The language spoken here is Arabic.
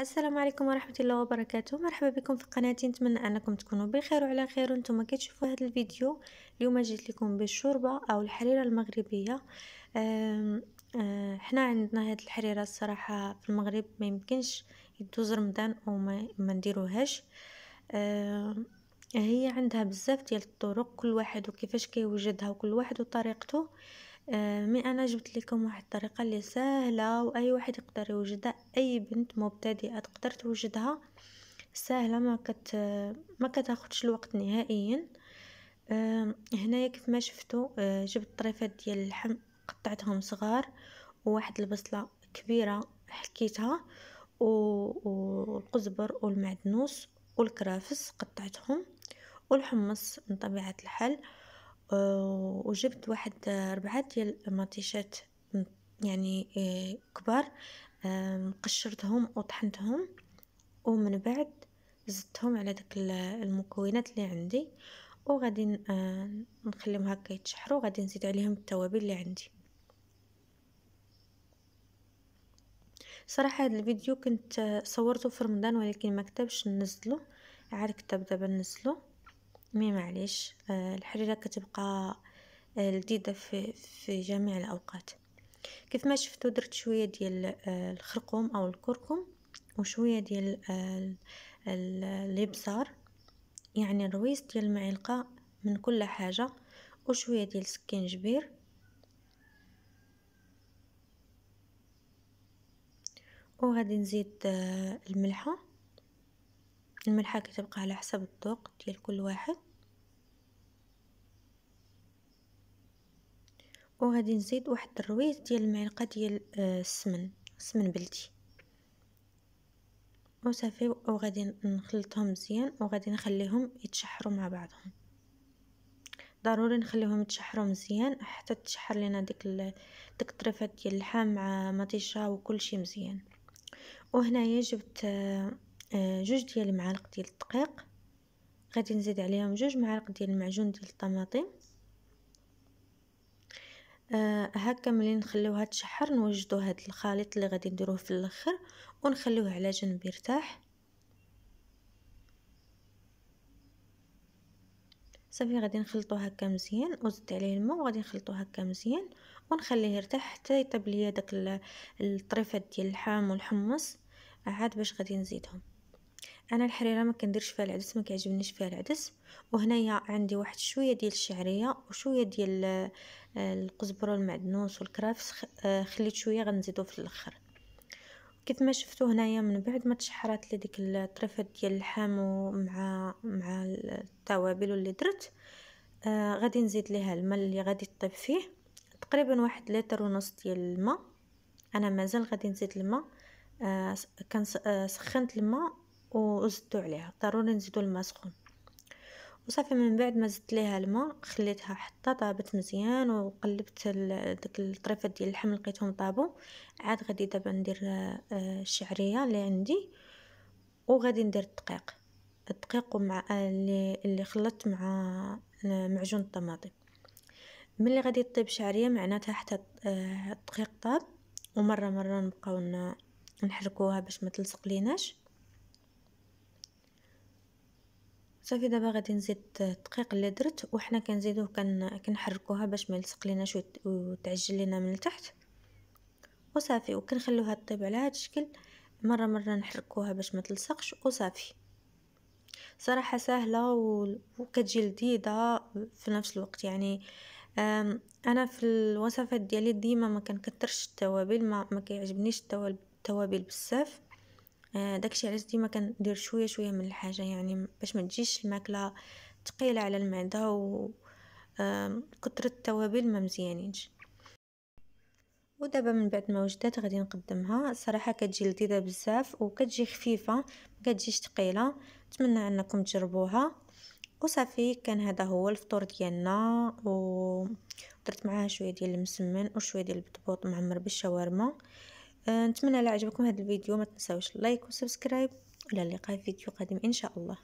السلام عليكم ورحمه الله وبركاته مرحبا بكم في قناتي نتمنى انكم تكونوا بخير وعلى خير وانتم كتشوفوا هذا الفيديو اليوم جيت لكم بالشوربه او الحريره المغربيه احنا آه، حنا عندنا هاد الحريره الصراحه في المغرب ما يمكنش يدوز رمضان وما ما نديروهاش هي عندها بزاف ديال الطرق كل واحد وكيفاش كيوجدها وكل واحد وطريقته آه، مي انا جبت لكم واحد الطريقه اللي سهله واي واحد يقدر يوجدها اي بنت مبتدئه تقدر توجدها سهله ما كت ما كتاخذش الوقت نهائيا آه، هنايا كيف ما شفتوا آه، جبت طريفات ديال اللحم قطعتهم صغار وواحد البصله كبيره حكيتها والقزبر والمعدنوس والكرافس قطعتهم والحمص من طبيعه الحال آه، وجبت واحد آه، ربعة ديال ماتيشات يعني آه، كبار قشرتهم وطحنتهم ومن بعد زدتهم على داك المكونات اللي عندي وغادي نخليهم هكا يتشحروا غادي نزيد عليهم التوابل اللي عندي صراحه هذا الفيديو كنت صورته في رمضان ولكن ما كتبش ننزله عاد كتب دابا ننزله مي معليش آه، الحريره كتبقى آه، لذيذه في في جميع الاوقات كيف ما شفتوا درت شويه ديال آه، الخرقوم او الكركم وشويه ديال الابزار يعني الرويس ديال المعلقه من كل حاجه وشويه ديال سكينجبير وغادي نزيد الملحه الملحه كتبقى على حسب الذوق ديال كل واحد وغادي نزيد واحد الرويز ديال المعلقه ديال آه، السمن سمن بلدي وصافي وغادي نخلطهم مزيان وغادي نخليهم يتشحروا مع بعضهم ضروري نخليهم يتشحروا مزيان حتى تشحر لنا ديك ديك الطريفات ديال اللحم مع مطيشه وكل شيء مزيان وهنايا جبت آه، آه، جوج ديال المعالق ديال الدقيق غادي نزيد عليهم جوج معالق ديال المعجون ديال الطماطم هكا آه، ملي نخليوها تشحر نوجدو هاد الخليط اللي غادي نديروه في الاخر ونخليوه على جنب يرتاح صافي غادي نخلطو هكا مزيان وزدت عليه الماء وغادي نخلطو هكا مزيان ونخليه يرتاح حتى يطيب ليا داك الطريفات ديال اللحم والحمص عاد باش غادي نزيدهم انا الحريره ما كنديرش فيها العدس ما كيعجبنيش فيها العدس وهنايا عندي واحد شويه ديال الشعريه وشويه ديال آه، القزبره والمعدنوس والكرافس آه، خليت شويه غنزيدو في الاخر كيف ما شفتوا هنايا من بعد ما تشحرات لي ديك الطريفات ديال اللحم ومع مع التوابل اللي درت آه غادي نزيد ليها الماء اللي غادي تطيب فيه تقريبا واحد لتر ونص ديال الماء انا مازال غادي نزيد الماء آه كان آه، سخنت الماء وزدتو عليها ضروري نزيدو الماء سخون وصافي من بعد ما زدت ليها الماء خليتها حتى طابت مزيان وقلبت داك الطريفات ديال اللحم لقيتهم طابو عاد غادي دابا ندير آه، الشعريه اللي عندي وغادي ندير الدقيق الدقيق مع آه، اللي اللي خلطت مع آه، معجون الطماطم ملي غادي طيب شعريه معناتها حتى الدقيق طاب ومره مره نبقاو نحركوها باش ما تلصق ليناش صافي دابا غادي نزيد الدقيق اللي درت وحنا كنزيدوه كن كنحركوها باش ما يلصق لينا شويه وتعجل لينا من التحت وصافي وكنخلوها طيب على هذا الشكل مره مره نحركوها باش ما تلصقش وصافي صراحه سهله وكتجي لذيذه في نفس الوقت يعني انا في الوصفات ديالي ديما ما كنكثرش التوابل ما, ما كيعجبنيش التوابل بزاف آه، داكشي علاش ديما كندير شويه شويه من الحاجه يعني باش ما تجيش الماكله ثقيله على المعده و آه كثره التوابل ما مزيانينش ودابا من بعد ما وجدات غادي نقدمها الصراحه كتجي لذيذه بزاف وكتجي خفيفه ما كتجيش ثقيله نتمنى انكم تجربوها وصافي كان هذا هو الفطور ديالنا و درت معاها شويه ديال المسمن وشويه ديال البطبوط معمر بالشاورما أه، نتمنى لعجبكم هذا الفيديو ما تنساوش اللايك وسبسكرايب الى اللقاء في فيديو قادم ان شاء الله